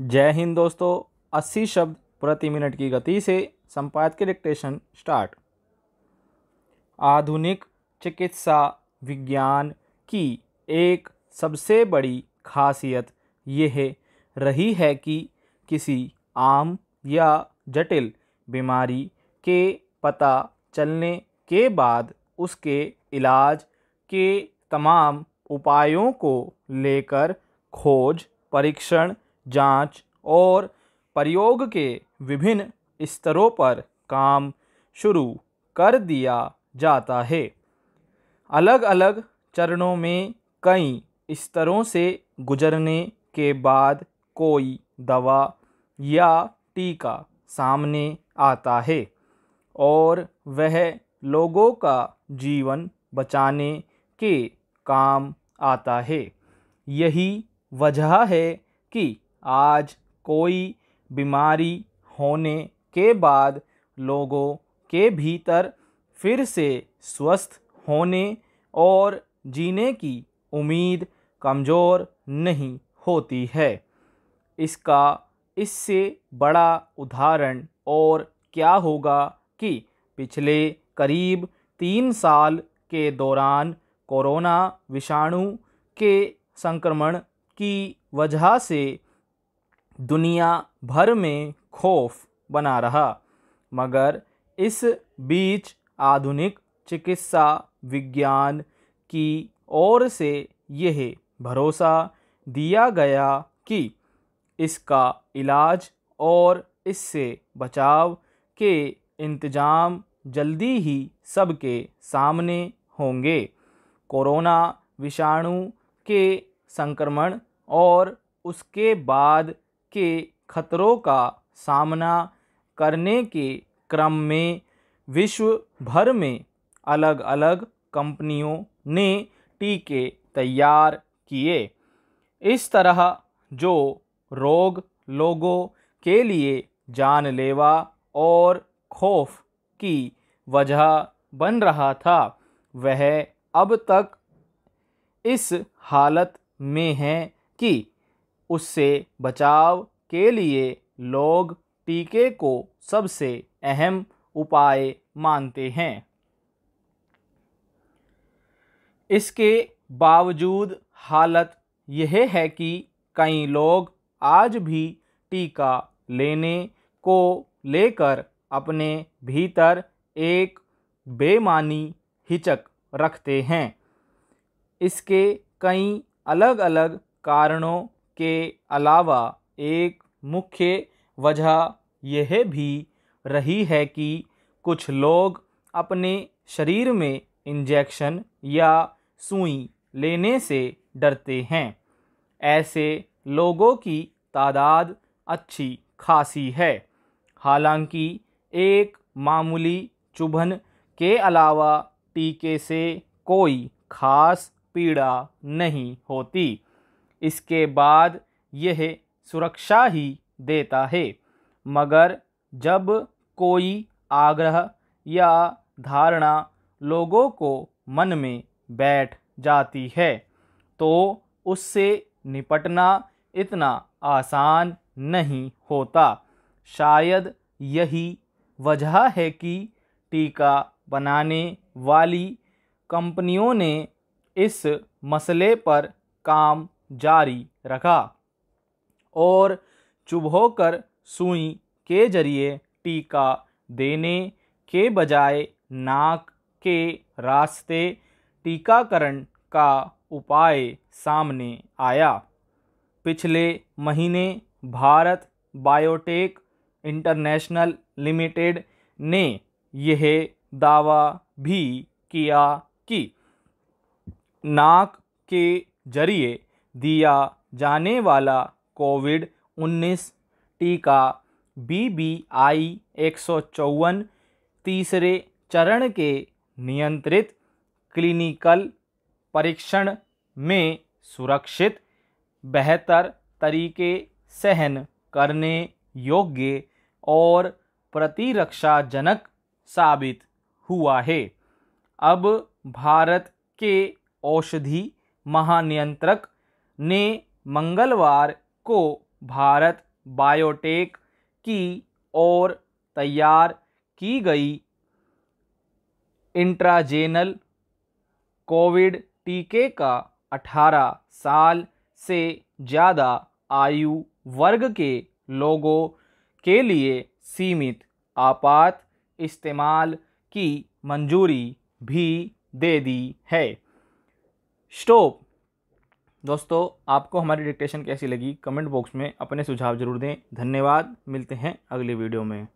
जय हिंद दोस्तों 80 शब्द प्रति मिनट की गति से संपाद के डिक्टेशन स्टार्ट आधुनिक चिकित्सा विज्ञान की एक सबसे बड़ी खासियत यह रही है कि किसी आम या जटिल बीमारी के पता चलने के बाद उसके इलाज के तमाम उपायों को लेकर खोज परीक्षण जांच और प्रयोग के विभिन्न स्तरों पर काम शुरू कर दिया जाता है अलग अलग चरणों में कई स्तरों से गुजरने के बाद कोई दवा या टीका सामने आता है और वह लोगों का जीवन बचाने के काम आता है यही वजह है कि आज कोई बीमारी होने के बाद लोगों के भीतर फिर से स्वस्थ होने और जीने की उम्मीद कमज़ोर नहीं होती है इसका इससे बड़ा उदाहरण और क्या होगा कि पिछले करीब तीन साल के दौरान कोरोना विषाणु के संक्रमण की वजह से दुनिया भर में खौफ बना रहा मगर इस बीच आधुनिक चिकित्सा विज्ञान की ओर से यह भरोसा दिया गया कि इसका इलाज और इससे बचाव के इंतजाम जल्दी ही सबके सामने होंगे कोरोना विषाणु के संक्रमण और उसके बाद के खतरों का सामना करने के क्रम में विश्व भर में अलग अलग कंपनियों ने टीके तैयार किए इस तरह जो रोग लोगों के लिए जानलेवा और खौफ की वजह बन रहा था वह अब तक इस हालत में है कि उससे बचाव के लिए लोग टीके को सबसे अहम उपाय मानते हैं इसके बावजूद हालत यह है कि कई लोग आज भी टीका लेने को लेकर अपने भीतर एक बेमानी हिचक रखते हैं इसके कई अलग अलग कारणों के अलावा एक मुख्य वजह यह भी रही है कि कुछ लोग अपने शरीर में इंजेक्शन या सुई लेने से डरते हैं ऐसे लोगों की तादाद अच्छी खासी है हालांकि एक मामूली चुभन के अलावा टीके से कोई खास पीड़ा नहीं होती इसके बाद यह सुरक्षा ही देता है मगर जब कोई आग्रह या धारणा लोगों को मन में बैठ जाती है तो उससे निपटना इतना आसान नहीं होता शायद यही वजह है कि टीका बनाने वाली कंपनियों ने इस मसले पर काम जारी रखा और चुभ होकर सुई के जरिए टीका देने के बजाय नाक के रास्ते टीकाकरण का उपाय सामने आया पिछले महीने भारत बायोटेक इंटरनेशनल लिमिटेड ने यह दावा भी किया कि नाक के जरिए दिया जाने वाला कोविड 19 टीका बी बी आई एक सौ चौवन तीसरे चरण के नियंत्रित क्लिनिकल परीक्षण में सुरक्षित बेहतर तरीके सहन करने योग्य और प्रतिरक्षाजनक साबित हुआ है अब भारत के औषधि महानियंत्रक ने मंगलवार को भारत बायोटेक की ओर तैयार की गई इंट्राजेनल कोविड टीके का 18 साल से ज़्यादा आयु वर्ग के लोगों के लिए सीमित आपात इस्तेमाल की मंजूरी भी दे दी है स्टोप दोस्तों आपको हमारी डिक्टेशन कैसी लगी कमेंट बॉक्स में अपने सुझाव जरूर दें धन्यवाद मिलते हैं अगले वीडियो में